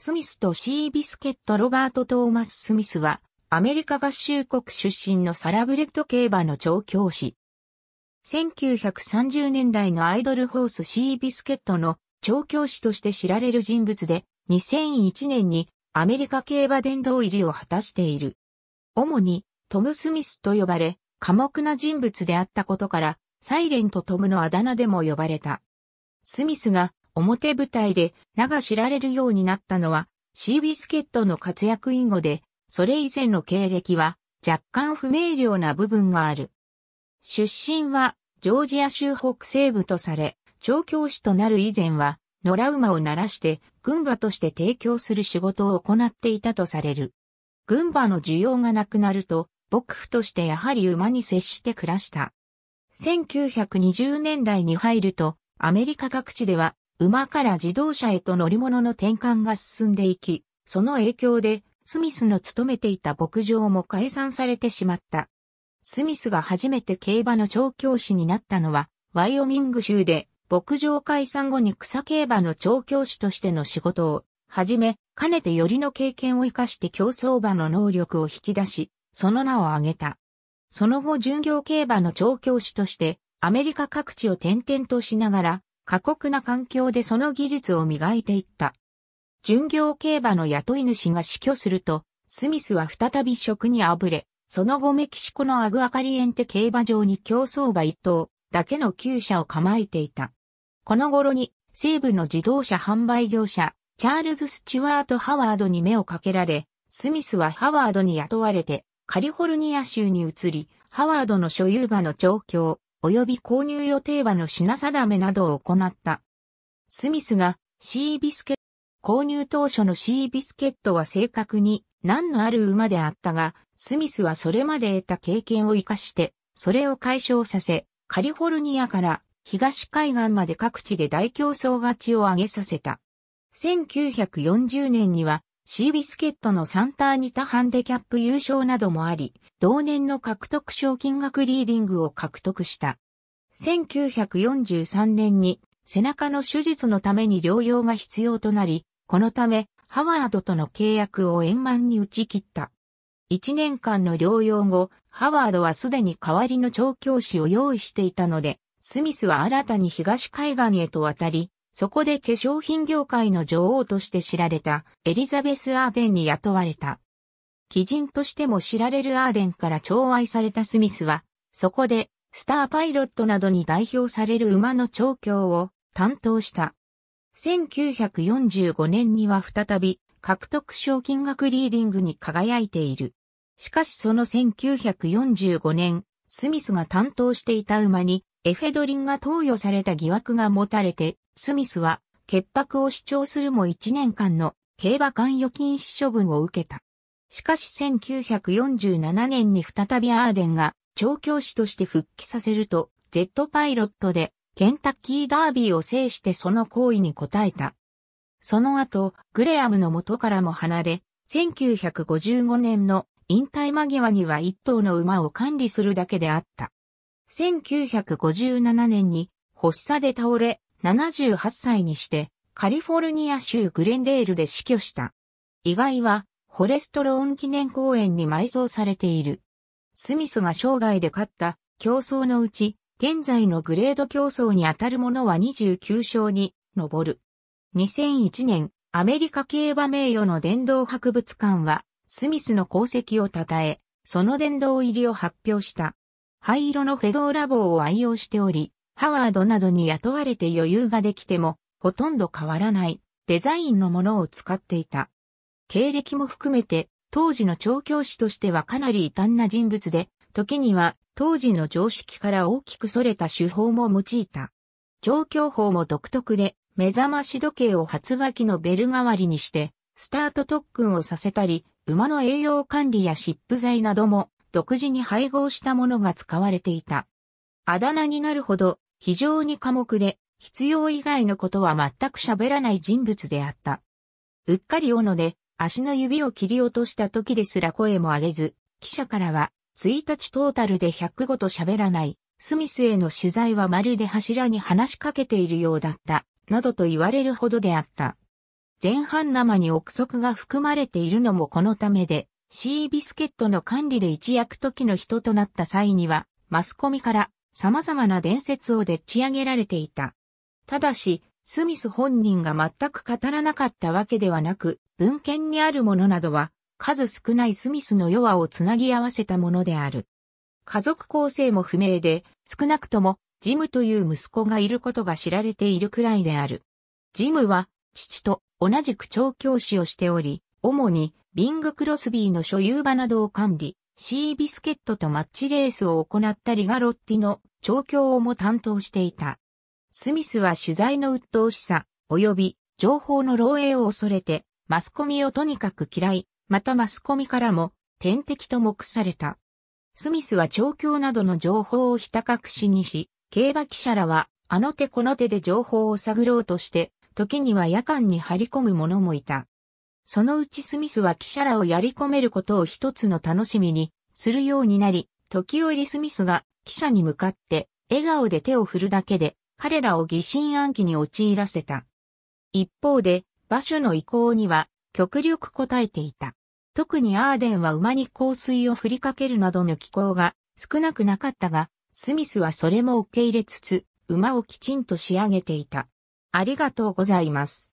スミスとシービスケットロバート・トーマス・スミスは、アメリカ合衆国出身のサラブレッド競馬の調教師。1930年代のアイドルホースシービスケットの調教師として知られる人物で、2001年にアメリカ競馬殿堂入りを果たしている。主にトム・スミスと呼ばれ、寡黙な人物であったことから、サイレント・トムのあだ名でも呼ばれた。スミスが表舞台で名が知られるようになったのは、シービスケットの活躍以後で、それ以前の経歴は若干不明瞭な部分がある。出身はジョージア州北西部とされ、調教師となる以前は、野良馬を鳴らして軍馬として提供する仕事を行っていたとされる。軍馬の需要がなくなると、牧夫としてやはり馬に接して暮らした。1920年代に入ると、アメリカ各地では馬から自動車へと乗り物の転換が進んでいき、その影響で、スミスの勤めていた牧場も解散されてしまった。スミスが初めて競馬の調教師になったのは、ワイオミング州で、牧場解散後に草競馬の調教師としての仕事を、はじめ、かねてよりの経験を生かして競走馬の能力を引き出し、その名を挙げた。その後巡業競馬の調教師として、アメリカ各地を転々としながら、過酷な環境でその技術を磨いていった。巡業競馬の雇い主が死去すると、スミスは再び職にあぶれ、その後メキシコのアグアカリエンテ競馬場に競走馬一頭だけの厩舎を構えていた。この頃に西部の自動車販売業者、チャールズ・スチュワート・ハワードに目をかけられ、スミスはハワードに雇われてカリフォルニア州に移り、ハワードの所有馬の調教、及び購入予定話の品定めなどを行った。スミスがシービスケット、購入当初のシービスケットは正確に何のある馬であったが、スミスはそれまで得た経験を活かして、それを解消させ、カリフォルニアから東海岸まで各地で大競争勝ちを上げさせた。1940年にはシービスケットのサンターニタハンデキャップ優勝などもあり、同年の獲得賞金額リーディングを獲得した。1943年に背中の手術のために療養が必要となり、このためハワードとの契約を円満に打ち切った。1年間の療養後、ハワードはすでに代わりの調教師を用意していたので、スミスは新たに東海岸へと渡り、そこで化粧品業界の女王として知られたエリザベス・アーデンに雇われた。貴人としても知られるアーデンから寵愛されたスミスは、そこでスターパイロットなどに代表される馬の調教を担当した。1945年には再び獲得賞金額リーディングに輝いている。しかしその1945年、スミスが担当していた馬にエフェドリンが投与された疑惑が持たれてスミスは、潔白を主張するも1年間の競馬関預禁止処分を受けた。しかし1947年に再びアーデンが調教師として復帰させると、ジェットパイロットでケンタッキーダービーを制してその行為に応えた。その後、グレアムの元からも離れ、1955年の引退間際には一頭の馬を管理するだけであった。1957年に発作で倒れ、78歳にして、カリフォルニア州グレンデールで死去した。遺骸は、フォレストローン記念公園に埋葬されている。スミスが生涯で勝った競争のうち、現在のグレード競争に当たるものは29勝に上る。2001年、アメリカ競馬名誉の殿堂博物館は、スミスの功績を称え、その殿堂入りを発表した。灰色のフェドーラ帽を愛用しており、ハワードなどに雇われて余裕ができても、ほとんど変わらないデザインのものを使っていた。経歴も含めて、当時の調教師としてはかなり異端な人物で、時には当時の常識から大きく逸れた手法も用いた。調教法も独特で、目覚まし時計を発話機のベル代わりにして、スタート特訓をさせたり、馬の栄養管理や湿布剤なども独自に配合したものが使われていた。あだ名になるほど非常に寡黙で、必要以外のことは全く喋らない人物であった。うっかり斧で、足の指を切り落とした時ですら声も上げず、記者からは、1日トータルで1 0語と喋らない、スミスへの取材はまるで柱に話しかけているようだった、などと言われるほどであった。前半生に憶測が含まれているのもこのためで、シービスケットの管理で一躍時の人となった際には、マスコミから様々な伝説をでっち上げられていた。ただし、スミス本人が全く語らなかったわけではなく、文献にあるものなどは、数少ないスミスの弱をつなぎ合わせたものである。家族構成も不明で、少なくとも、ジムという息子がいることが知られているくらいである。ジムは、父と同じく調教師をしており、主に、ビング・クロスビーの所有場などを管理、シービスケットとマッチレースを行ったリガロッティの調教をも担当していた。スミスは取材の鬱陶しさ、及び情報の漏洩を恐れて、マスコミをとにかく嫌い、またマスコミからも天敵と目された。スミスは調教などの情報をひた隠しにし、競馬記者らはあの手この手で情報を探ろうとして、時には夜間に張り込む者もいた。そのうちスミスは記者らをやり込めることを一つの楽しみにするようになり、時折スミスが記者に向かって笑顔で手を振るだけで彼らを疑心暗鬼に陥らせた。一方で、馬所の意向には極力応えていた。特にアーデンは馬に香水を振りかけるなどの気候が少なくなかったが、スミスはそれも受け入れつつ、馬をきちんと仕上げていた。ありがとうございます。